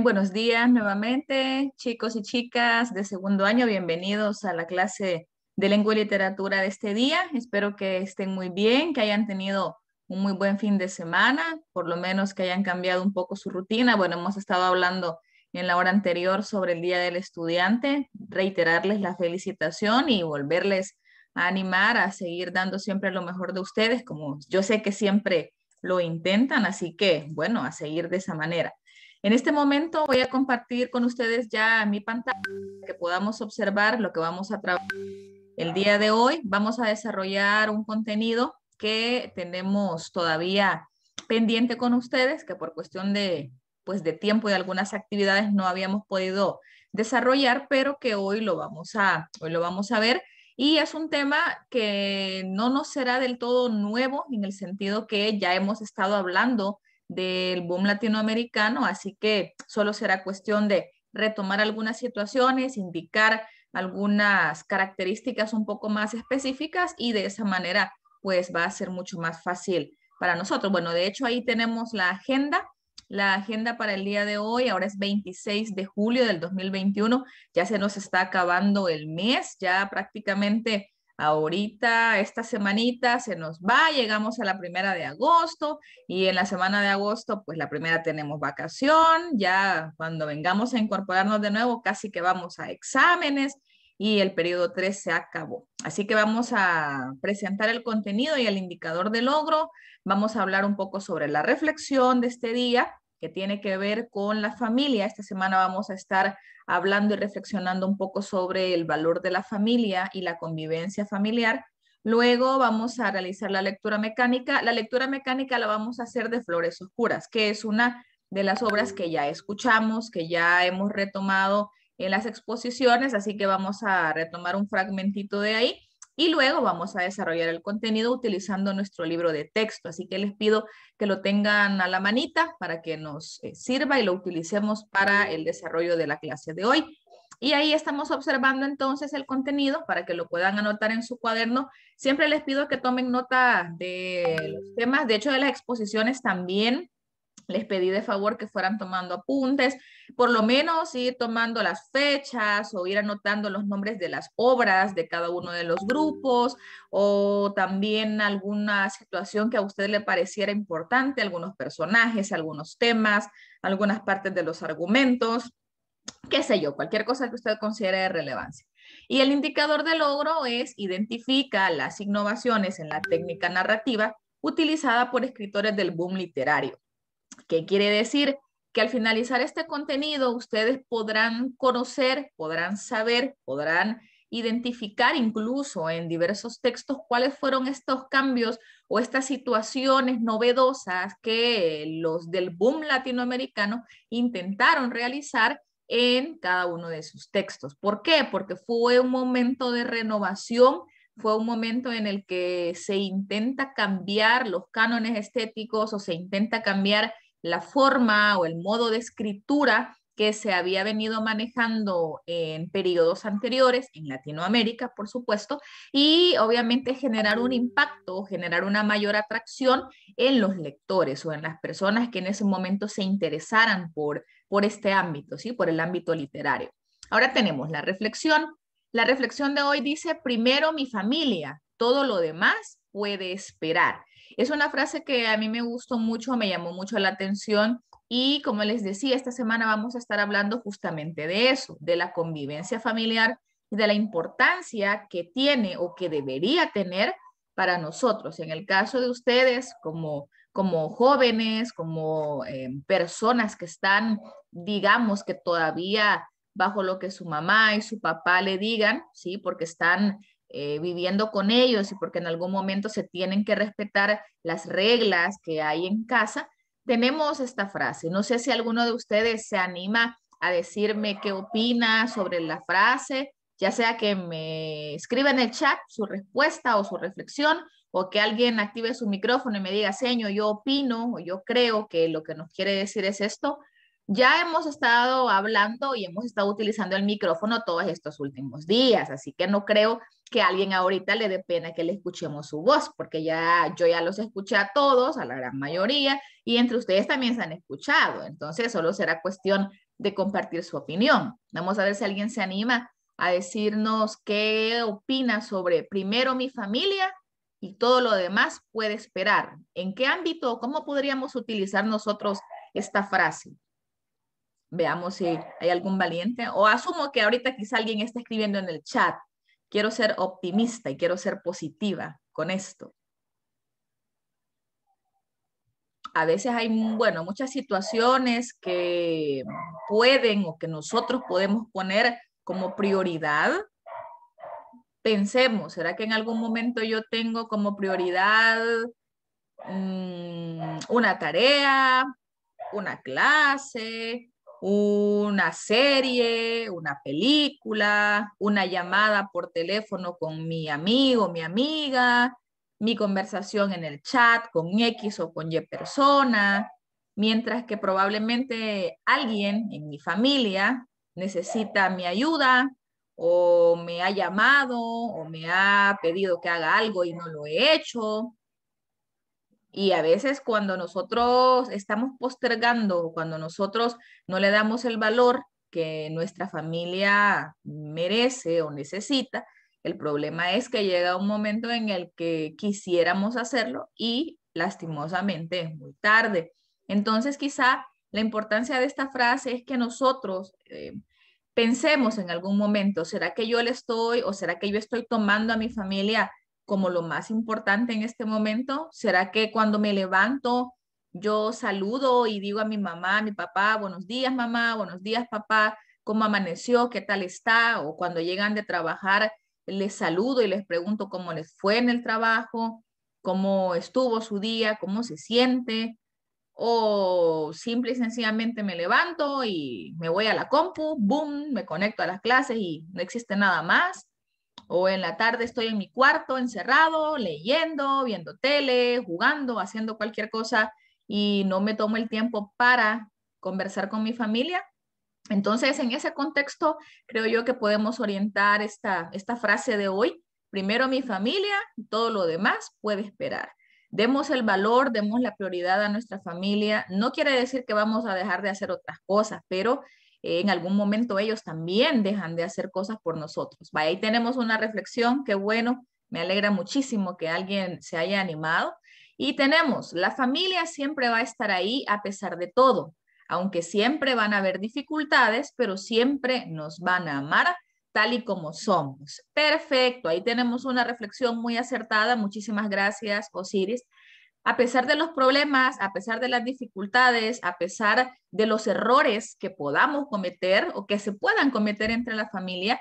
buenos días nuevamente, chicos y chicas de segundo año. Bienvenidos a la clase de lengua y literatura de este día. Espero que estén muy bien, que hayan tenido un muy buen fin de semana, por lo menos que hayan cambiado un poco su rutina. Bueno, hemos estado hablando en la hora anterior sobre el Día del Estudiante, reiterarles la felicitación y volverles a animar a seguir dando siempre lo mejor de ustedes, como yo sé que siempre lo intentan, así que bueno, a seguir de esa manera. En este momento voy a compartir con ustedes ya mi pantalla que podamos observar lo que vamos a trabajar. El día de hoy vamos a desarrollar un contenido que tenemos todavía pendiente con ustedes, que por cuestión de, pues, de tiempo y algunas actividades no habíamos podido desarrollar, pero que hoy lo vamos a, hoy lo vamos a ver. Y es un tema que no nos será del todo nuevo en el sentido que ya hemos estado hablando del boom latinoamericano, así que solo será cuestión de retomar algunas situaciones, indicar algunas características un poco más específicas y de esa manera pues va a ser mucho más fácil para nosotros. Bueno, de hecho ahí tenemos la agenda, la agenda para el día de hoy, ahora es 26 de julio del 2021, ya se nos está acabando el mes, ya prácticamente Ahorita, esta semanita se nos va, llegamos a la primera de agosto y en la semana de agosto, pues la primera tenemos vacación, ya cuando vengamos a incorporarnos de nuevo, casi que vamos a exámenes y el periodo 3 se acabó. Así que vamos a presentar el contenido y el indicador de logro, vamos a hablar un poco sobre la reflexión de este día que tiene que ver con la familia. Esta semana vamos a estar hablando y reflexionando un poco sobre el valor de la familia y la convivencia familiar. Luego vamos a realizar la lectura mecánica. La lectura mecánica la vamos a hacer de Flores Oscuras, que es una de las obras que ya escuchamos, que ya hemos retomado en las exposiciones, así que vamos a retomar un fragmentito de ahí. Y luego vamos a desarrollar el contenido utilizando nuestro libro de texto. Así que les pido que lo tengan a la manita para que nos eh, sirva y lo utilicemos para el desarrollo de la clase de hoy. Y ahí estamos observando entonces el contenido para que lo puedan anotar en su cuaderno. Siempre les pido que tomen nota de los temas, de hecho de las exposiciones también les pedí de favor que fueran tomando apuntes, por lo menos ir tomando las fechas o ir anotando los nombres de las obras de cada uno de los grupos o también alguna situación que a usted le pareciera importante, algunos personajes, algunos temas, algunas partes de los argumentos, qué sé yo, cualquier cosa que usted considere de relevancia. Y el indicador de logro es identifica las innovaciones en la técnica narrativa utilizada por escritores del boom literario ¿Qué quiere decir? Que al finalizar este contenido ustedes podrán conocer, podrán saber, podrán identificar incluso en diversos textos cuáles fueron estos cambios o estas situaciones novedosas que los del boom latinoamericano intentaron realizar en cada uno de sus textos. ¿Por qué? Porque fue un momento de renovación, fue un momento en el que se intenta cambiar los cánones estéticos o se intenta cambiar la forma o el modo de escritura que se había venido manejando en periodos anteriores, en Latinoamérica, por supuesto, y obviamente generar un impacto, generar una mayor atracción en los lectores o en las personas que en ese momento se interesaran por, por este ámbito, ¿sí? por el ámbito literario. Ahora tenemos la reflexión. La reflexión de hoy dice, primero mi familia, todo lo demás puede esperar. Es una frase que a mí me gustó mucho, me llamó mucho la atención y como les decía, esta semana vamos a estar hablando justamente de eso, de la convivencia familiar y de la importancia que tiene o que debería tener para nosotros. En el caso de ustedes, como, como jóvenes, como eh, personas que están, digamos que todavía bajo lo que su mamá y su papá le digan, ¿sí? Porque están eh, viviendo con ellos y porque en algún momento se tienen que respetar las reglas que hay en casa, tenemos esta frase. No sé si alguno de ustedes se anima a decirme qué opina sobre la frase, ya sea que me escriba en el chat su respuesta o su reflexión, o que alguien active su micrófono y me diga, señor, yo opino o yo creo que lo que nos quiere decir es esto. Ya hemos estado hablando y hemos estado utilizando el micrófono todos estos últimos días, así que no creo que a alguien ahorita le dé pena que le escuchemos su voz, porque ya yo ya los escuché a todos, a la gran mayoría, y entre ustedes también se han escuchado. Entonces, solo será cuestión de compartir su opinión. Vamos a ver si alguien se anima a decirnos qué opina sobre primero mi familia y todo lo demás puede esperar. ¿En qué ámbito, cómo podríamos utilizar nosotros esta frase? veamos si hay algún valiente. O asumo que ahorita quizá alguien está escribiendo en el chat, quiero ser optimista y quiero ser positiva con esto. A veces hay, bueno, muchas situaciones que pueden o que nosotros podemos poner como prioridad. Pensemos, ¿será que en algún momento yo tengo como prioridad mm, una tarea, una clase, una serie, una película, una llamada por teléfono con mi amigo, mi amiga, mi conversación en el chat con X o con Y persona, mientras que probablemente alguien en mi familia necesita mi ayuda o me ha llamado o me ha pedido que haga algo y no lo he hecho y a veces cuando nosotros estamos postergando, cuando nosotros no le damos el valor que nuestra familia merece o necesita, el problema es que llega un momento en el que quisiéramos hacerlo y lastimosamente es muy tarde. Entonces quizá la importancia de esta frase es que nosotros eh, pensemos en algún momento, ¿será que yo le estoy o será que yo estoy tomando a mi familia como lo más importante en este momento? ¿Será que cuando me levanto yo saludo y digo a mi mamá, a mi papá, buenos días mamá, buenos días papá, cómo amaneció, qué tal está? O cuando llegan de trabajar, les saludo y les pregunto cómo les fue en el trabajo, cómo estuvo su día, cómo se siente. O simple y sencillamente me levanto y me voy a la compu, boom, me conecto a las clases y no existe nada más o en la tarde estoy en mi cuarto encerrado, leyendo, viendo tele, jugando, haciendo cualquier cosa y no me tomo el tiempo para conversar con mi familia. Entonces, en ese contexto, creo yo que podemos orientar esta, esta frase de hoy. Primero mi familia, todo lo demás puede esperar. Demos el valor, demos la prioridad a nuestra familia. No quiere decir que vamos a dejar de hacer otras cosas, pero en algún momento ellos también dejan de hacer cosas por nosotros. ahí tenemos una reflexión, qué bueno, me alegra muchísimo que alguien se haya animado. Y tenemos, la familia siempre va a estar ahí a pesar de todo, aunque siempre van a haber dificultades, pero siempre nos van a amar tal y como somos. Perfecto, ahí tenemos una reflexión muy acertada. Muchísimas gracias, Osiris a pesar de los problemas, a pesar de las dificultades, a pesar de los errores que podamos cometer o que se puedan cometer entre la familia,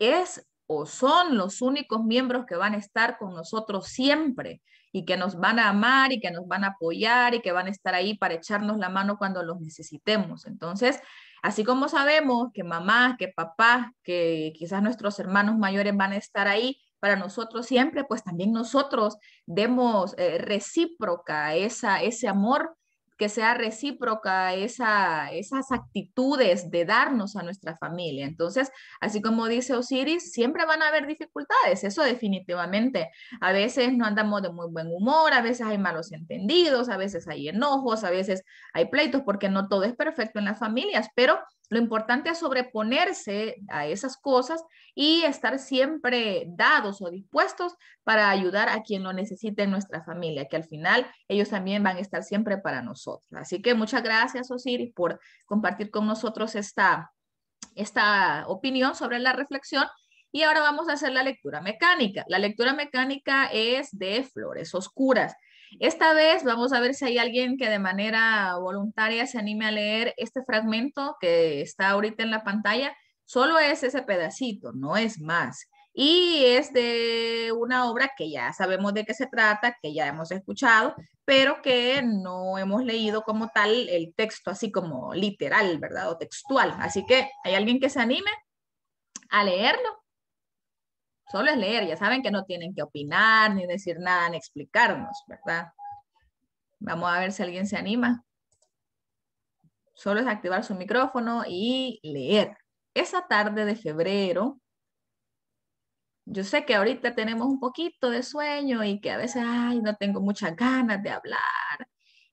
es o son los únicos miembros que van a estar con nosotros siempre y que nos van a amar y que nos van a apoyar y que van a estar ahí para echarnos la mano cuando los necesitemos. Entonces, así como sabemos que mamá, que papá, que quizás nuestros hermanos mayores van a estar ahí para nosotros siempre, pues también nosotros demos eh, recíproca esa, ese amor, que sea recíproca esa, esas actitudes de darnos a nuestra familia. Entonces, así como dice Osiris, siempre van a haber dificultades, eso definitivamente. A veces no andamos de muy buen humor, a veces hay malos entendidos, a veces hay enojos, a veces hay pleitos, porque no todo es perfecto en las familias, pero lo importante es sobreponerse a esas cosas y estar siempre dados o dispuestos para ayudar a quien lo necesite en nuestra familia, que al final ellos también van a estar siempre para nosotros. Así que muchas gracias, Osiris, por compartir con nosotros esta, esta opinión sobre la reflexión. Y ahora vamos a hacer la lectura mecánica. La lectura mecánica es de flores oscuras. Esta vez vamos a ver si hay alguien que de manera voluntaria se anime a leer este fragmento que está ahorita en la pantalla. Solo es ese pedacito, no es más. Y es de una obra que ya sabemos de qué se trata, que ya hemos escuchado, pero que no hemos leído como tal el texto, así como literal, ¿verdad? O textual. Así que, ¿hay alguien que se anime a leerlo? Solo es leer, ya saben que no tienen que opinar, ni decir nada, ni explicarnos, ¿verdad? Vamos a ver si alguien se anima. Solo es activar su micrófono y leer. Esa tarde de febrero, yo sé que ahorita tenemos un poquito de sueño y que a veces, ay, no tengo muchas ganas de hablar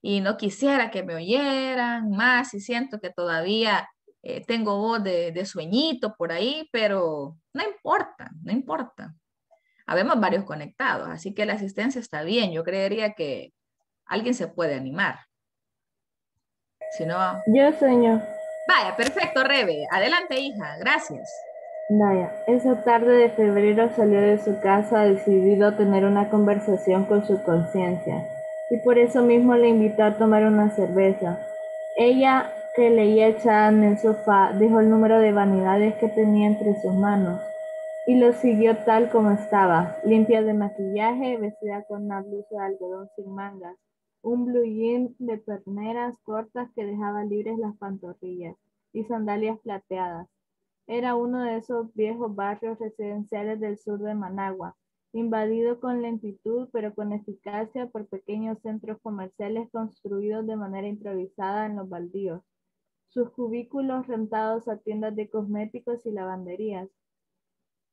y no quisiera que me oyeran más y siento que todavía eh, tengo voz de, de, sueñito por ahí, pero no importa, no importa. Habemos varios conectados, así que la asistencia está bien. Yo creería que alguien se puede animar. Si no... Yo sueño. Vaya, perfecto, Rebe. Adelante, hija. Gracias. Naya, esa tarde de febrero salió de su casa decidido a tener una conversación con su conciencia y por eso mismo le invitó a tomar una cerveza. Ella que leía echada en el sofá, dejó el número de vanidades que tenía entre sus manos y lo siguió tal como estaba, limpia de maquillaje, vestida con una blusa de algodón sin mangas, un blue jean de perneras cortas que dejaba libres las pantorrillas y sandalias plateadas. Era uno de esos viejos barrios residenciales del sur de Managua, invadido con lentitud pero con eficacia por pequeños centros comerciales construidos de manera improvisada en los baldíos sus cubículos rentados a tiendas de cosméticos y lavanderías,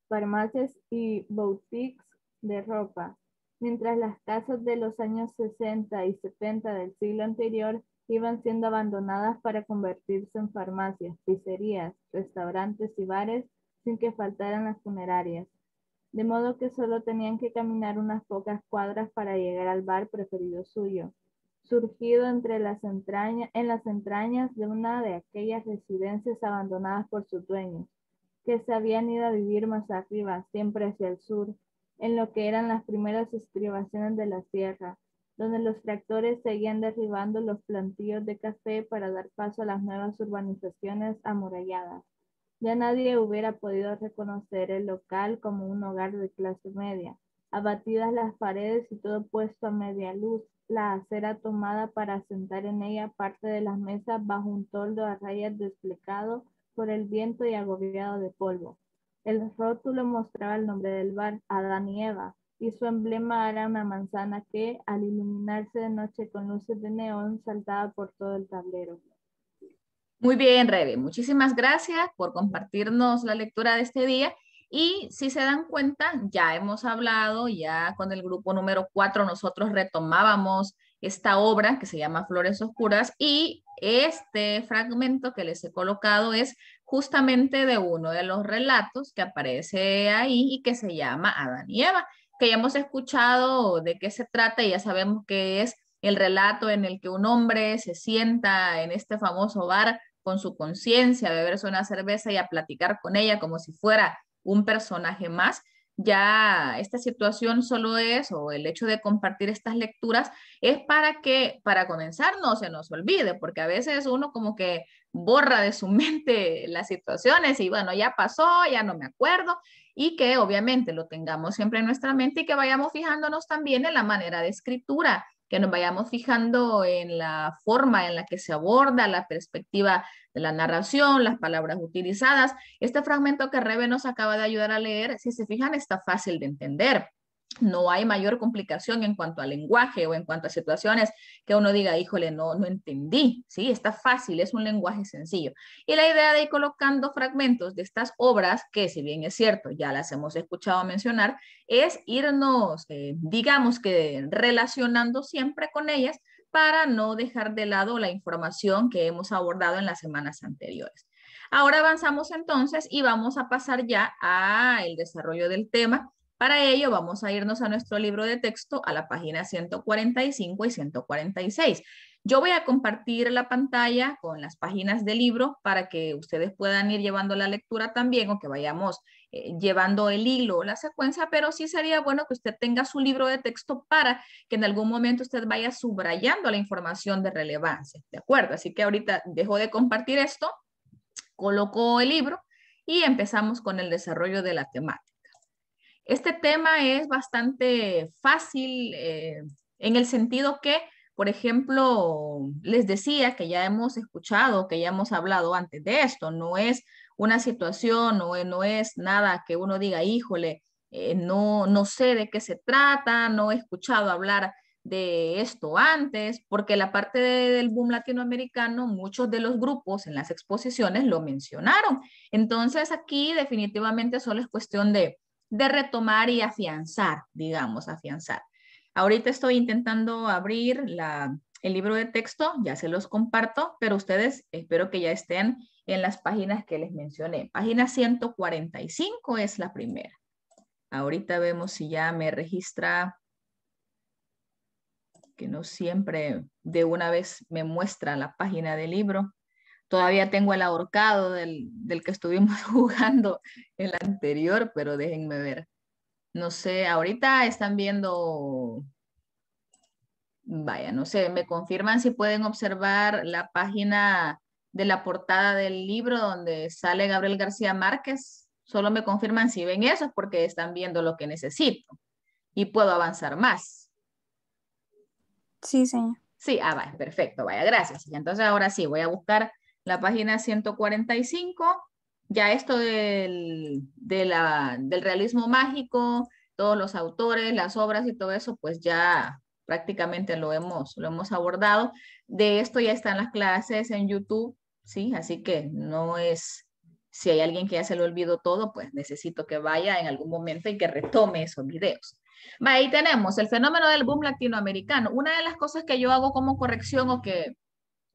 farmacias y boutiques de ropa, mientras las casas de los años 60 y 70 del siglo anterior iban siendo abandonadas para convertirse en farmacias, pizzerías, restaurantes y bares sin que faltaran las funerarias, de modo que solo tenían que caminar unas pocas cuadras para llegar al bar preferido suyo surgido entre las entrañas, en las entrañas de una de aquellas residencias abandonadas por sus dueños, que se habían ido a vivir más arriba, siempre hacia el sur, en lo que eran las primeras estribaciones de la sierra, donde los tractores seguían derribando los plantíos de café para dar paso a las nuevas urbanizaciones amuralladas. Ya nadie hubiera podido reconocer el local como un hogar de clase media, abatidas las paredes y todo puesto a media luz, la acera tomada para sentar en ella parte de las mesas bajo un toldo a rayas desplegado por el viento y agobiado de polvo. El rótulo mostraba el nombre del bar, Adán y Eva, y su emblema era una manzana que, al iluminarse de noche con luces de neón, saltaba por todo el tablero. Muy bien, Rebe. Muchísimas gracias por compartirnos la lectura de este día y si se dan cuenta, ya hemos hablado, ya con el grupo número 4 nosotros retomábamos esta obra que se llama Flores Oscuras y este fragmento que les he colocado es justamente de uno de los relatos que aparece ahí y que se llama Adán y Eva, que ya hemos escuchado de qué se trata y ya sabemos que es el relato en el que un hombre se sienta en este famoso bar con su conciencia, beberse una cerveza y a platicar con ella como si fuera un personaje más. Ya esta situación solo es, o el hecho de compartir estas lecturas, es para que, para comenzar, no se nos olvide, porque a veces uno como que borra de su mente las situaciones y bueno, ya pasó, ya no me acuerdo, y que obviamente lo tengamos siempre en nuestra mente y que vayamos fijándonos también en la manera de escritura que nos vayamos fijando en la forma en la que se aborda, la perspectiva la narración, las palabras utilizadas. Este fragmento que Rebe nos acaba de ayudar a leer, si se fijan, está fácil de entender. No hay mayor complicación en cuanto al lenguaje o en cuanto a situaciones que uno diga, híjole, no, no entendí. Sí, está fácil, es un lenguaje sencillo. Y la idea de ir colocando fragmentos de estas obras, que si bien es cierto, ya las hemos escuchado mencionar, es irnos, eh, digamos que relacionando siempre con ellas para no dejar de lado la información que hemos abordado en las semanas anteriores. Ahora avanzamos entonces y vamos a pasar ya al desarrollo del tema. Para ello vamos a irnos a nuestro libro de texto a la página 145 y 146. Yo voy a compartir la pantalla con las páginas del libro para que ustedes puedan ir llevando la lectura también o que vayamos eh, llevando el hilo o la secuencia, pero sí sería bueno que usted tenga su libro de texto para que en algún momento usted vaya subrayando la información de relevancia, ¿de acuerdo? Así que ahorita dejo de compartir esto, coloco el libro y empezamos con el desarrollo de la temática. Este tema es bastante fácil eh, en el sentido que por ejemplo, les decía que ya hemos escuchado, que ya hemos hablado antes de esto, no es una situación, no, no es nada que uno diga, híjole, eh, no, no sé de qué se trata, no he escuchado hablar de esto antes, porque la parte del boom latinoamericano, muchos de los grupos en las exposiciones lo mencionaron. Entonces aquí definitivamente solo es cuestión de retomar y afianzar, digamos, afianzar. Ahorita estoy intentando abrir el libro de texto, ya se los comparto, pero ustedes espero que ya estén en las páginas que les mencioné. Página 145 es la primera. Ahorita vemos si ya me registra, que no siempre de una vez me muestra la página del libro. Todavía tengo el ahorcado del, del que estuvimos jugando el anterior, pero déjenme ver no sé, ahorita están viendo, vaya, no sé, me confirman si pueden observar la página de la portada del libro donde sale Gabriel García Márquez. Solo me confirman si ven eso porque están viendo lo que necesito y puedo avanzar más. Sí, señor. Sí, ah, vaya, perfecto, vaya, gracias. Entonces ahora sí, voy a buscar la página 145 ya esto del, de del realismo mágico, todos los autores, las obras y todo eso, pues ya prácticamente lo hemos, lo hemos abordado. De esto ya están las clases en YouTube, ¿sí? Así que no es, si hay alguien que ya se lo olvidó todo, pues necesito que vaya en algún momento y que retome esos videos. Ahí tenemos el fenómeno del boom latinoamericano. Una de las cosas que yo hago como corrección o que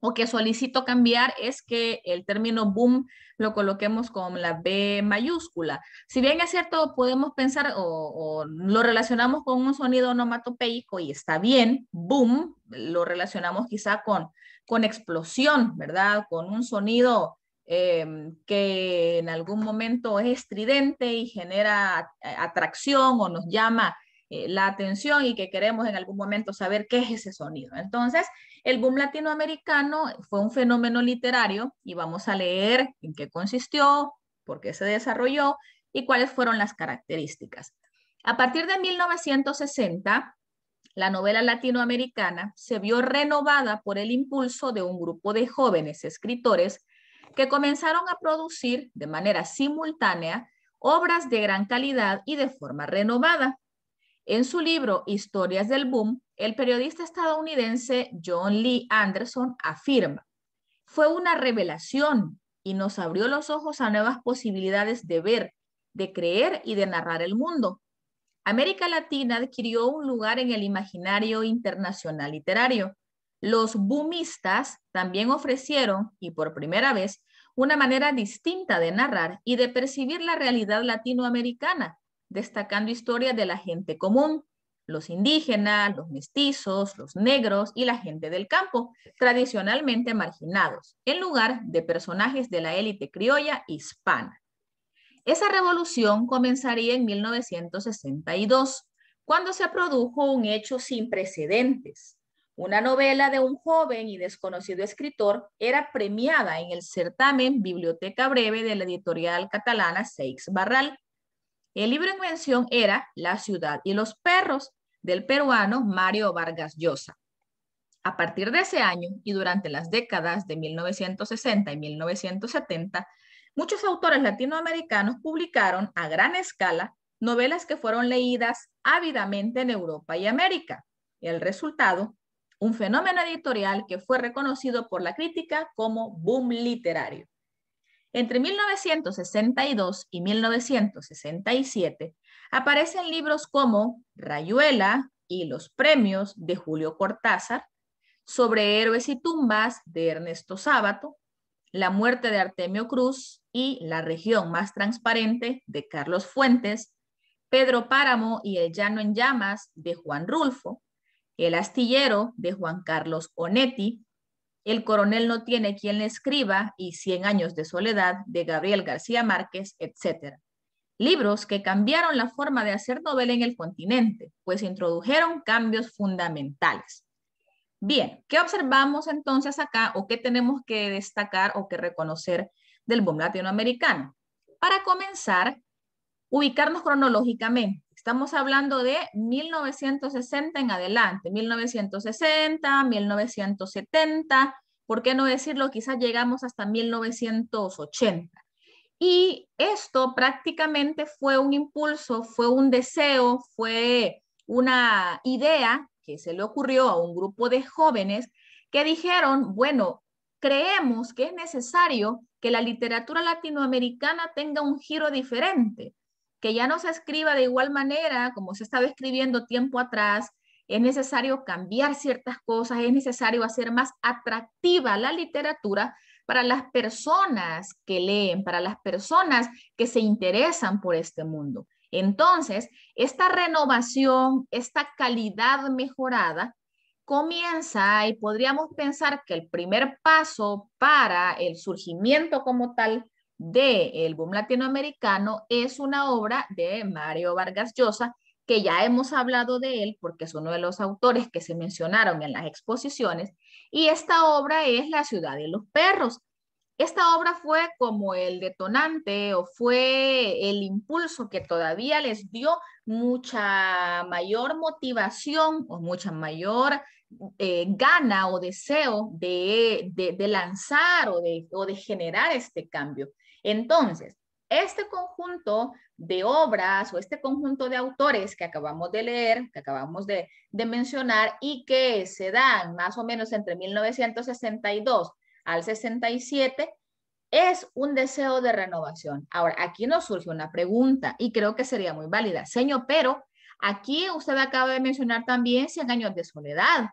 o que solicito cambiar es que el término boom lo coloquemos con la B mayúscula. Si bien es cierto, podemos pensar o, lo relacionamos con un sonido onomatopeico y está bien, boom, lo relacionamos quizá con, con explosión, ¿verdad? Con un sonido em, que en algún momento es estridente y genera atracción o nos llama eh, la atención y que queremos en algún momento saber qué es ese sonido. Entonces, el boom latinoamericano fue un fenómeno literario y vamos a leer en qué consistió, por qué se desarrolló y cuáles fueron las características. A partir de 1960, la novela latinoamericana se vio renovada por el impulso de un grupo de jóvenes escritores que comenzaron a producir de manera simultánea obras de gran calidad y de forma renovada. En su libro Historias del Boom, el periodista estadounidense John Lee Anderson afirma, fue una revelación y nos abrió los ojos a nuevas posibilidades de ver, de creer y de narrar el mundo. América Latina adquirió un lugar en el imaginario internacional literario. Los boomistas también ofrecieron, y por primera vez, una manera distinta de narrar y de percibir la realidad latinoamericana, destacando historias de la gente común, los indígenas, los mestizos, los negros y la gente del campo, tradicionalmente marginados, en lugar de personajes de la élite criolla hispana. Esa revolución comenzaría en 1962, cuando se produjo un hecho sin precedentes. Una novela de un joven y desconocido escritor era premiada en el certamen Biblioteca Breve de la editorial catalana Seix Barral el libro en mención era La ciudad y los perros del peruano Mario Vargas Llosa. A partir de ese año y durante las décadas de 1960 y 1970, muchos autores latinoamericanos publicaron a gran escala novelas que fueron leídas ávidamente en Europa y América. el resultado, un fenómeno editorial que fue reconocido por la crítica como boom literario. Entre 1962 y 1967 aparecen libros como Rayuela y los premios de Julio Cortázar, Sobre héroes y tumbas de Ernesto Sábato, La muerte de Artemio Cruz y La región más transparente de Carlos Fuentes, Pedro Páramo y El llano en llamas de Juan Rulfo, El astillero de Juan Carlos Onetti, el coronel no tiene quien le escriba y Cien años de soledad de Gabriel García Márquez, etc. Libros que cambiaron la forma de hacer novela en el continente, pues introdujeron cambios fundamentales. Bien, ¿qué observamos entonces acá o qué tenemos que destacar o que reconocer del boom latinoamericano? Para comenzar, ubicarnos cronológicamente. Estamos hablando de 1960 en adelante, 1960, 1970, ¿por qué no decirlo? Quizás llegamos hasta 1980. Y esto prácticamente fue un impulso, fue un deseo, fue una idea que se le ocurrió a un grupo de jóvenes que dijeron, bueno, creemos que es necesario que la literatura latinoamericana tenga un giro diferente que ya no se escriba de igual manera como se estaba escribiendo tiempo atrás, es necesario cambiar ciertas cosas, es necesario hacer más atractiva la literatura para las personas que leen, para las personas que se interesan por este mundo. Entonces, esta renovación, esta calidad mejorada, comienza y podríamos pensar que el primer paso para el surgimiento como tal de El Boom Latinoamericano es una obra de Mario Vargas Llosa, que ya hemos hablado de él porque es uno de los autores que se mencionaron en las exposiciones, y esta obra es La ciudad de los perros. Esta obra fue como el detonante o fue el impulso que todavía les dio mucha mayor motivación o mucha mayor eh, gana o deseo de, lanzar o de generar este cambio. Entonces, este conjunto de obras o este conjunto de autores que acabamos de leer, que acabamos de, mencionar y que se dan más o menos entre 1962 al 67, es un deseo de renovación. Ahora, aquí nos surge una pregunta y creo que sería muy válida. Señor, pero aquí usted acaba de mencionar también 100 años de soledad.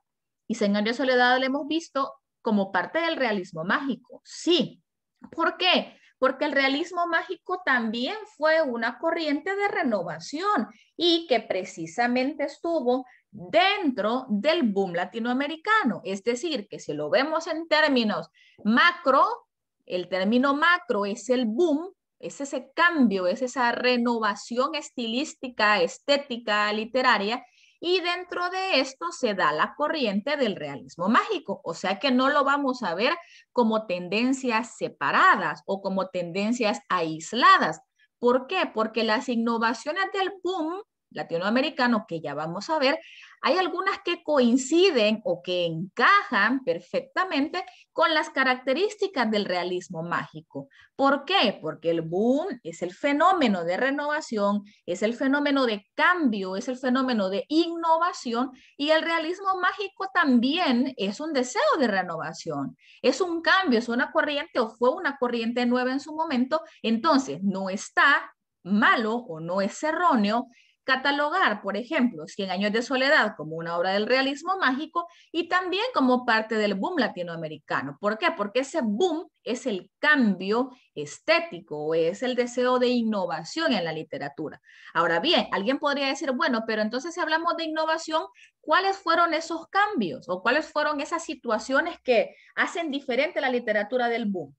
Y 100 años de soledad lo hemos visto como parte del realismo mágico. Sí. ¿Por qué? porque el realismo mágico también fue una corriente de renovación y que precisamente estuvo dentro del boom latinoamericano. Es decir, que si lo vemos en términos macro, el término macro es el boom, es ese cambio, es esa renovación estilística, estética, literaria, y dentro de esto se da la corriente del realismo mágico, o sea que no lo vamos a ver como tendencias separadas o como tendencias aisladas. ¿Por qué? Porque las innovaciones del boom latinoamericano que ya vamos a ver, hay algunas que coinciden o que encajan perfectamente con las características del realismo mágico. ¿Por qué? Porque el boom es el fenómeno de renovación, es el fenómeno de cambio, es el fenómeno de innovación y el realismo mágico también es un deseo de renovación, es un cambio, es una corriente o fue una corriente nueva en su momento, entonces no está malo o no es erróneo catalogar, por ejemplo, Cien años de soledad como una obra del realismo mágico y también como parte del boom latinoamericano. ¿Por qué? Porque ese boom es el cambio estético, o es el deseo de innovación en la literatura. Ahora bien, alguien podría decir, bueno, pero entonces si hablamos de innovación, ¿cuáles fueron esos cambios o cuáles fueron esas situaciones que hacen diferente la literatura del boom?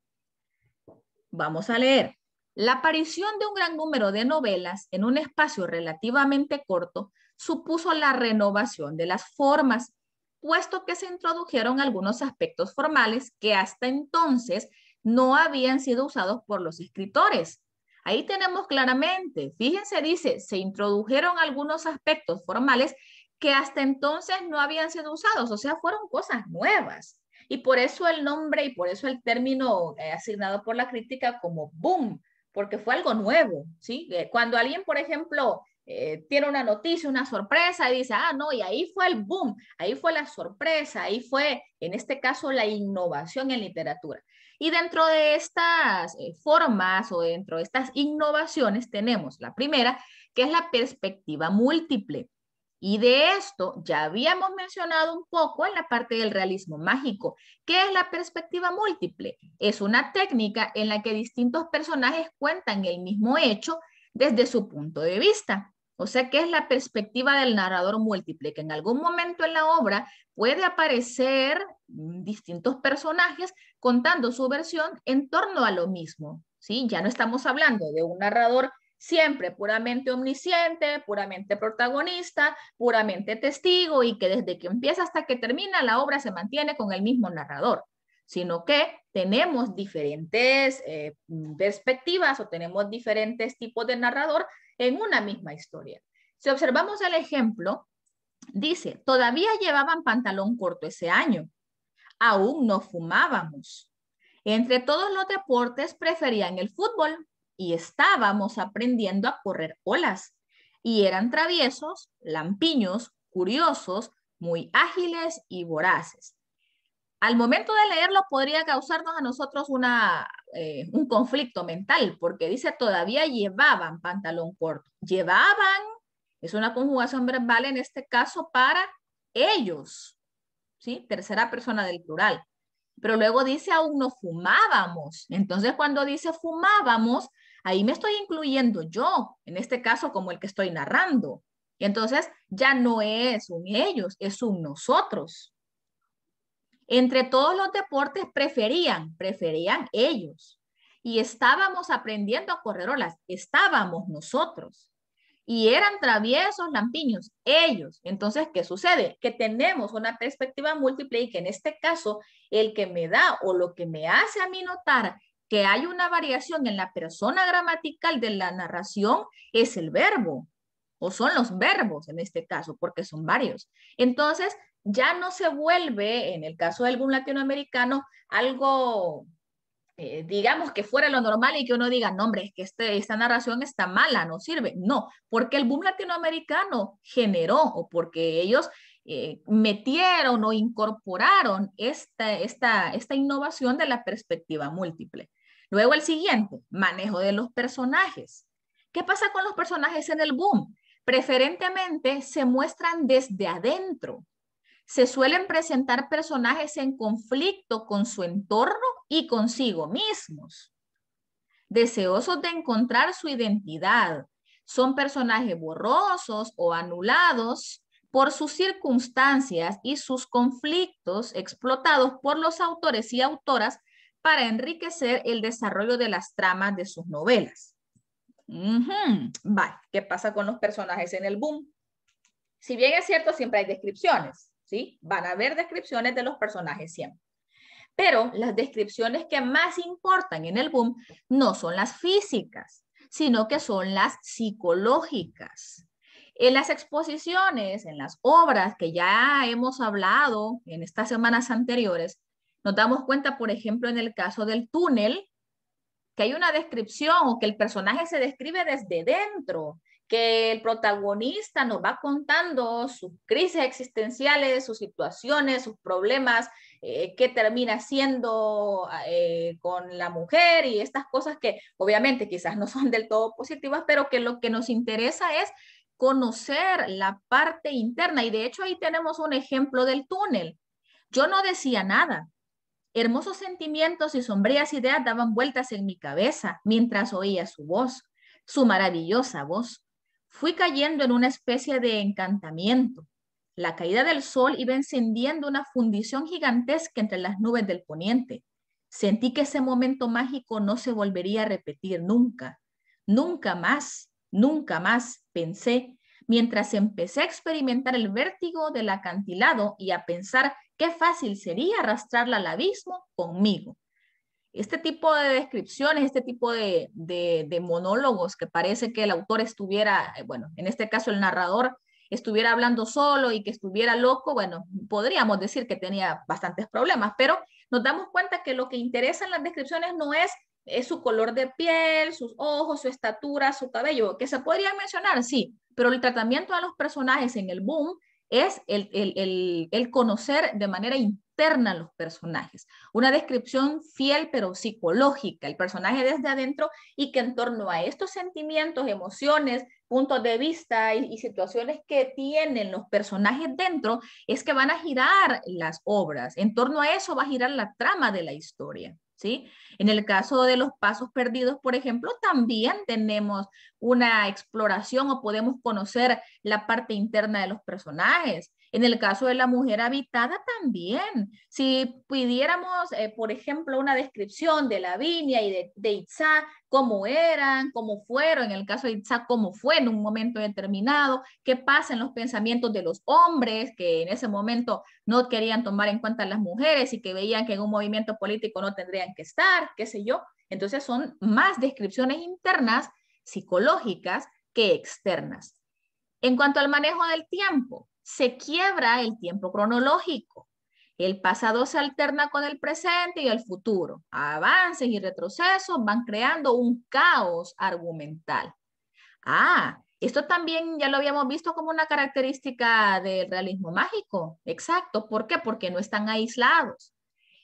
Vamos a leer. La aparición de un gran número de novelas en un espacio relativamente corto supuso la renovación de las formas, puesto que se introdujeron algunos aspectos formales que hasta entonces no habían sido usados por los escritores. Ahí tenemos claramente, fíjense, dice, se introdujeron algunos aspectos formales que hasta entonces no habían sido usados, o sea, fueron cosas nuevas. Y por eso el nombre y por eso el término eh, asignado por la crítica como boom, porque fue algo nuevo, ¿sí? Eh, cuando alguien, por ejemplo, eh, tiene una noticia, una sorpresa y dice, ah, no, y ahí fue el boom, ahí fue la sorpresa, ahí fue, en este caso, la innovación en literatura. Y dentro de estas eh, formas o dentro de estas innovaciones tenemos la primera, que es la perspectiva múltiple. Y de esto ya habíamos mencionado un poco en la parte del realismo mágico, que es la perspectiva múltiple. Es una técnica en la que distintos personajes cuentan el mismo hecho desde su punto de vista. O sea que es la perspectiva del narrador múltiple, que en algún momento en la obra puede aparecer mm, distintos personajes contando su versión en torno a lo mismo. ¿sí? Ya no estamos hablando de un narrador siempre puramente omnisciente, puramente protagonista, puramente testigo y que desde que empieza hasta que termina la obra se mantiene con el mismo narrador, sino que tenemos diferentes eh, perspectivas o tenemos diferentes tipos de narrador en una misma historia. Si observamos el ejemplo, dice, todavía llevaban pantalón corto ese año, aún no fumábamos. Entre todos los deportes preferían el fútbol y estábamos aprendiendo a correr olas. Y eran traviesos, lampiños, curiosos, muy ágiles y voraces. Al momento de leerlo podría causarnos a nosotros una, eh, un conflicto mental, porque dice todavía llevaban pantalón corto. Llevaban, es una conjugación verbal en este caso para ellos, ¿sí? Tercera persona del plural. Pero luego dice aún no fumábamos. Entonces cuando dice fumábamos, Ahí me estoy incluyendo yo, en este caso como el que estoy narrando. entonces ya no es un ellos, es un nosotros. Entre todos los deportes preferían, preferían ellos. Y estábamos aprendiendo a correr olas, estábamos nosotros y eran traviesos, lampiños, ellos. Entonces, ¿qué sucede? Que tenemos una perspectiva múltiple y que en este caso el que me da o lo que me hace a mí notar que hay una variación en la persona gramatical de la narración es el verbo, o son los verbos en este caso, porque son varios. Entonces, ya no se vuelve, en el caso de algún latinoamericano, algo, eh, digamos, que fuera lo normal y que uno diga, no, hombre, que este, esta narración está mala, no sirve. No, porque el boom latinoamericano generó o porque ellos eh, metieron o incorporaron esta, esta innovación de la perspectiva múltiple. Luego el siguiente, manejo de los personajes. ¿Qué pasa con los personajes en el boom? Preferentemente se muestran desde adentro. Se suelen presentar personajes en conflicto con su entorno y consigo mismos. Deseosos de encontrar su identidad. Son personajes borrosos o anulados por sus circunstancias y sus conflictos explotados por los autores y autoras para enriquecer el desarrollo de las tramas de sus novelas. ¿qué pasa con los personajes en el boom? Si bien es cierto, siempre hay descripciones, ¿sí? Van a haber descripciones de los personajes siempre. Pero las descripciones que más importan en el boom no son las físicas, sino que son las psicológicas. En las exposiciones, en las obras que ya hemos hablado en estas semanas anteriores, nos damos cuenta, por ejemplo, en el caso del túnel, que hay una descripción o que el personaje se describe desde dentro, que el protagonista nos va contando sus crisis existenciales, sus situaciones, sus problemas, eh, qué termina siendo eh, con la mujer y estas cosas que obviamente quizás no son del todo positivas, pero que lo que nos interesa es conocer la parte interna. Y de hecho ahí tenemos un ejemplo del túnel. Yo no decía nada, Hermosos sentimientos y sombrías ideas daban vueltas en mi cabeza mientras oía su voz, su maravillosa voz. Fui cayendo en una especie de encantamiento. La caída del sol iba encendiendo una fundición gigantesca entre las nubes del poniente. Sentí que ese momento mágico no se volvería a repetir nunca. Nunca más, nunca más, pensé, mientras empecé a experimentar el vértigo del acantilado y a pensar Qué fácil sería arrastrarla al abismo conmigo. Este tipo de descripciones, este tipo de, monólogos que parece que el autor estuviera, eh, bueno, en este caso el narrador, estuviera hablando solo y que estuviera loco, bueno, podríamos decir que tenía bastantes problemas, pero nos damos cuenta que lo que interesa en las descripciones no es, es su color de piel, sus ojos, su estatura, su cabello, que se podría mencionar, sí, pero el tratamiento a los personajes en el boom es el, conocer de manera interna los personajes, una descripción fiel pero psicológica, el personaje desde adentro y que en torno a estos sentimientos, emociones, puntos de vista y, y situaciones que tienen los personajes dentro, es que van a girar las obras, en torno a eso va a girar la trama de la historia. ¿Sí? En el caso de los pasos perdidos, por ejemplo, también tenemos una exploración o podemos conocer la parte interna de los personajes. En el caso de la mujer habitada también, si pidiéramos, eh, por ejemplo, una descripción de la Lavinia y de, de Itzá, cómo eran, cómo fueron, en el caso de Itzá, cómo fue en un momento determinado, qué pasa en los pensamientos de los hombres que en ese momento no querían tomar en cuenta a las mujeres y que veían que en un movimiento político no tendrían que estar, qué sé yo. Entonces son más descripciones internas psicológicas que externas. En cuanto al manejo del tiempo, se quiebra el tiempo cronológico. El pasado se alterna con el presente y el futuro. Avances y retrocesos van creando un caos argumental. Ah, esto también ya lo habíamos visto como una característica del realismo mágico. Exacto. ¿Por qué? Porque no están aislados.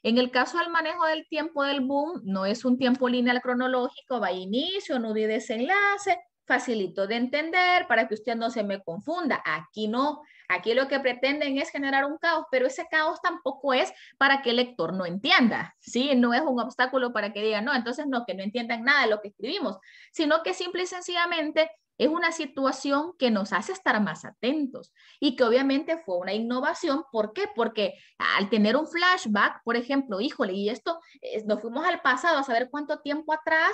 En el caso del manejo del tiempo del boom, no es un tiempo lineal cronológico, va a inicio, nudo y desenlace, facilito de entender para que usted no se me confunda. Aquí no, aquí lo que pretenden es generar un caos, pero ese caos tampoco es para que el lector no entienda, ¿sí? No es un obstáculo para que diga, no, entonces no, que no entiendan nada de lo que escribimos, sino que simple y sencillamente es una situación que nos hace estar más atentos y que obviamente fue una innovación. ¿Por qué? Porque al tener un flashback, por ejemplo, híjole, y esto, eh, nos fuimos al pasado a saber cuánto tiempo atrás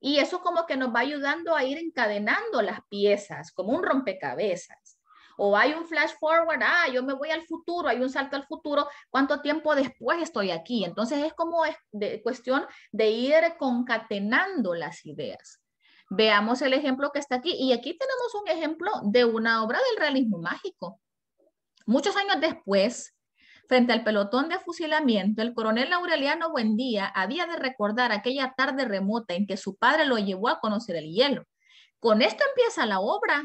y eso como que nos va ayudando a ir encadenando las piezas, como un rompecabezas. O hay un flash forward, ah, yo me voy al futuro, hay un salto al futuro, ¿cuánto tiempo después estoy aquí? Entonces es como es de, cuestión de ir concatenando las ideas. Veamos el ejemplo que está aquí. Y aquí tenemos un ejemplo de una obra del realismo mágico. Muchos años después, frente al pelotón de fusilamiento, el coronel Aureliano Buendía había de recordar aquella tarde remota en que su padre lo llevó a conocer el hielo. Con esto empieza la obra.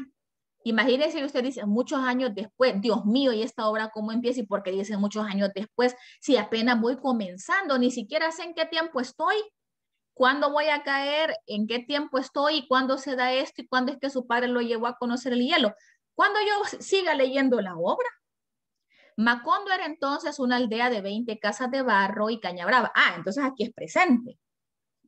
Imagínense usted dice muchos años después, Dios mío, ¿y esta obra cómo empieza? ¿Y por qué dice muchos años después? Si apenas voy comenzando, ni siquiera sé en qué tiempo estoy cuándo voy a caer, en qué tiempo estoy, cuándo se da esto y cuándo es que su padre lo llevó a conocer el hielo. ¿Cuándo yo siga leyendo la obra. Macondo era entonces una aldea de 20 casas de barro y brava. Ah, entonces aquí es presente.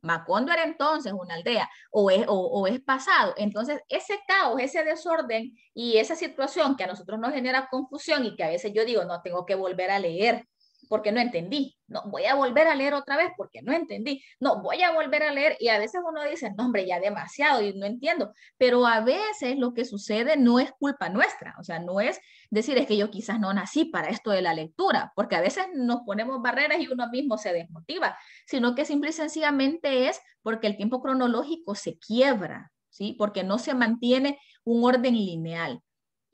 Macondo era entonces una aldea o es, o es pasado. Entonces, ese caos, ese desorden y esa situación que a nosotros nos genera confusión y que a veces yo digo, no tengo que volver a leer porque no entendí. No, voy a volver a leer otra vez porque no entendí. No, voy a volver a leer y a veces uno dice, no, hombre, ya demasiado y no entiendo. Pero a veces lo que sucede no es culpa nuestra. O sea, no es decir, es que yo quizás no nací para esto de la lectura, porque a veces nos ponemos barreras y uno mismo se desmotiva, sino que simple y sencillamente es porque el tiempo cronológico se quiebra, ¿sí? Porque no se mantiene un orden lineal.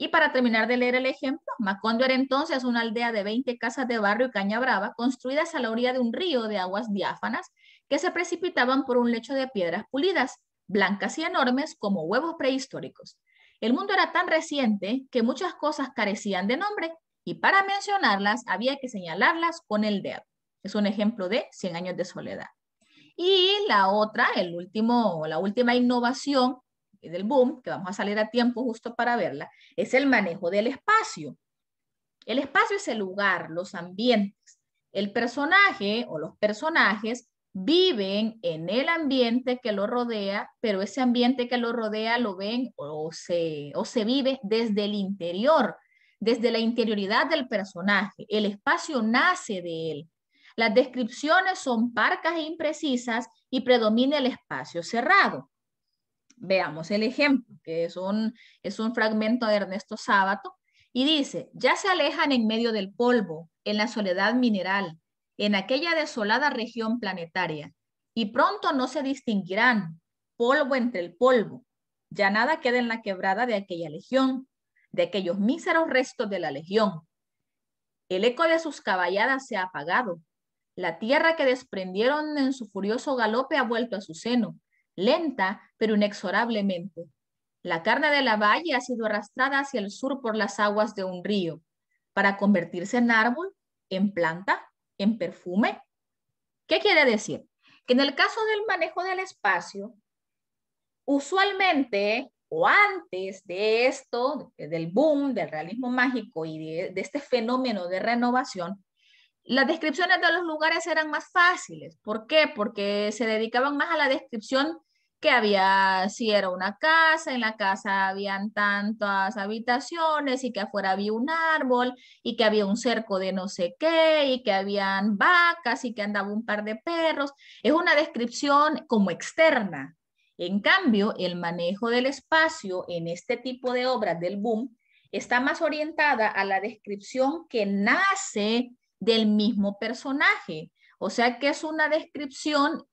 Y para terminar de leer el ejemplo, Macondo era entonces una aldea de 20 casas de barrio y caña brava, construidas a la orilla de un río de aguas diáfanas que se precipitaban por un lecho de piedras pulidas, blancas y enormes como huevos prehistóricos. El mundo era tan reciente que muchas cosas carecían de nombre y para mencionarlas había que señalarlas con el dedo. Es un ejemplo de 100 años de soledad. Y la otra, el último, la última innovación eh, del boom, que vamos a salir a tiempo justo para verla, es el manejo del espacio. El espacio es el lugar, los ambientes. El personaje o los personajes viven en el ambiente que lo rodea, pero ese ambiente que lo rodea lo ven o se, o se vive desde el interior, desde la interioridad del personaje. El espacio nace de él. Las descripciones son parcas e imprecisas y predomina el espacio cerrado. Veamos el ejemplo, que es un, fragmento de Ernesto Sábato, y dice, ya se alejan en medio del polvo, en la soledad mineral, en aquella desolada región planetaria, y pronto no se distinguirán, polvo entre el polvo, ya nada queda en la quebrada de aquella legión, de aquellos míseros restos de la legión. El eco de sus caballadas se ha apagado, la tierra que desprendieron en su furioso galope ha vuelto a su seno, lenta pero inexorablemente. La carne de la valle ha sido arrastrada hacia el sur por las aguas de un río para convertirse en árbol, en planta, en perfume. ¿Qué quiere decir? Que en el caso del manejo del espacio, usualmente o antes de esto, del boom del realismo mágico y de este fenómeno de renovación, las descripciones de los lugares eran más fáciles. ¿Por qué? Porque se dedicaban más a la descripción que había, si era una casa, en la casa habían tantas habitaciones y que afuera había un árbol y que había un cerco de no sé qué y que habían vacas y que andaba un par de perros. Es una descripción como externa. En cambio, el manejo del espacio en este tipo de obras del boom está más orientada a la descripción que nace del mismo personaje. O sea que es una descripción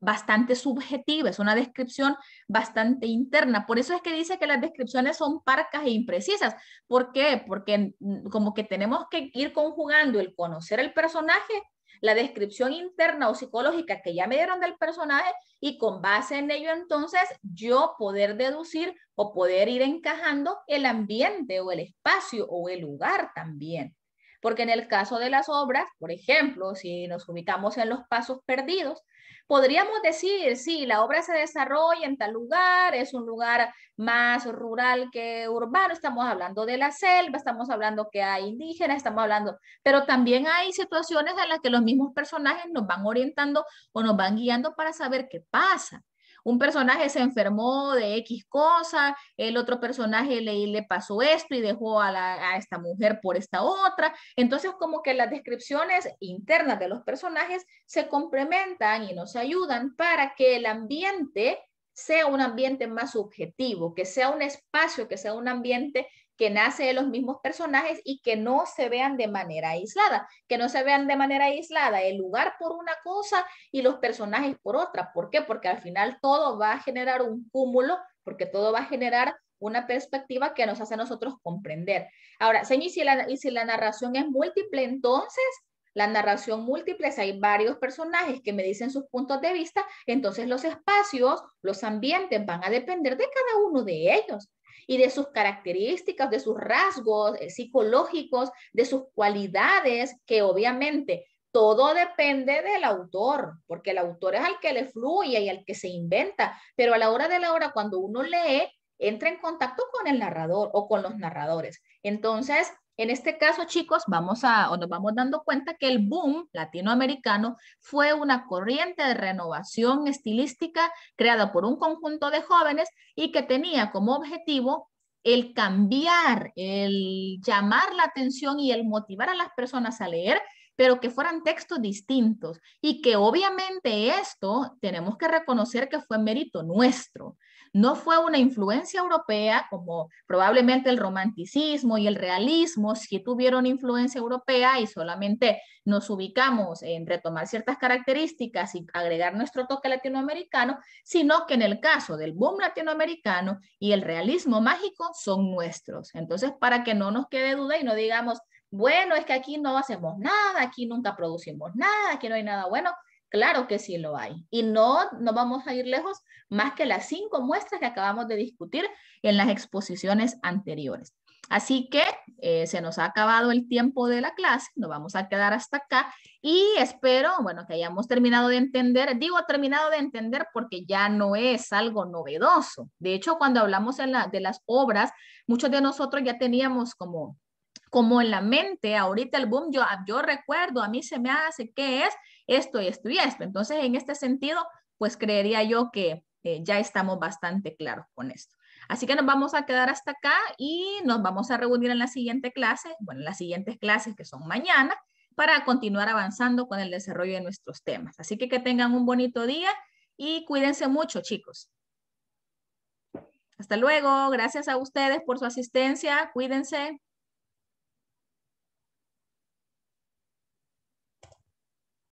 bastante subjetiva, es una descripción bastante interna. Por eso es que dice que las descripciones son parcas e imprecisas. ¿Por qué? Porque mm, como que tenemos que ir conjugando el conocer el personaje, la descripción interna o psicológica que ya me dieron del personaje y con base en ello entonces yo poder deducir o poder ir encajando el ambiente o el espacio o el lugar también porque en el caso de las obras, por ejemplo, si nos ubicamos en los pasos perdidos, podríamos decir, sí, la obra se desarrolla en tal lugar, es un lugar más rural que urbano, estamos hablando de la selva, estamos hablando que hay indígenas, estamos hablando, pero también hay situaciones en las que los mismos personajes nos van orientando o nos van guiando para saber qué pasa un personaje se enfermó de X cosa, el otro personaje le, le pasó esto y dejó a, a esta mujer por esta otra. Entonces, como que las descripciones internas de los personajes se complementan y nos ayudan para que el ambiente sea un ambiente más subjetivo, que sea un espacio, que sea un ambiente que nace de los mismos personajes y que no se vean de manera aislada, que no se vean de manera aislada el lugar por una cosa y los personajes por otra. ¿Por qué? Porque al final todo va a generar un cúmulo, porque todo va a generar una perspectiva que nos hace a nosotros comprender. Ahora, señor, si la, si la narración es múltiple, entonces la narración múltiple, si hay varios personajes que me dicen sus puntos de vista, entonces los espacios, los ambientes van a depender de cada uno de ellos y de sus características, de sus rasgos eh, psicológicos, de sus cualidades, que obviamente todo depende del autor, porque el autor es al que le fluye y al que se inventa, pero a la hora de la hora, cuando uno lee, entra en contacto con el narrador o con los narradores. Entonces, en este caso, chicos, vamos a, o nos vamos dando cuenta que el boom latinoamericano fue una corriente de renovación estilística creada por un conjunto de jóvenes y que tenía como objetivo el cambiar, el llamar la atención y el motivar a las personas a leer, pero que fueran textos distintos y que obviamente esto tenemos que reconocer que fue mérito nuestro. No fue una influencia europea como probablemente el romanticismo y el realismo sí tuvieron influencia europea y solamente nos ubicamos en retomar ciertas características y agregar nuestro toque latinoamericano, sino que en el caso del boom latinoamericano y el realismo mágico son nuestros. Entonces, para que no nos quede duda y no digamos, bueno, es que aquí no hacemos nada, aquí nunca producimos nada, aquí no hay nada bueno, Claro que sí lo hay. Y no, no vamos a ir lejos más que las cinco muestras que acabamos de discutir en las exposiciones anteriores. Así que eh, se nos ha acabado el tiempo de la clase, nos vamos a quedar hasta acá y espero, bueno, que hayamos terminado de entender, digo terminado de entender porque ya no es algo novedoso. De hecho, cuando hablamos de las obras, muchos de nosotros ya teníamos como como en la mente, ahorita el boom, yo, yo recuerdo, a mí se me hace que es esto y esto y esto. Entonces, en este sentido, pues creería yo que eh, ya estamos bastante claros con esto. Así que nos vamos a quedar hasta acá y nos vamos a reunir en la siguiente clase, bueno, en las siguientes clases que son mañana, para continuar avanzando con el desarrollo de nuestros temas. Así que que tengan un bonito día y cuídense mucho, chicos. Hasta luego, gracias a ustedes por su asistencia, cuídense.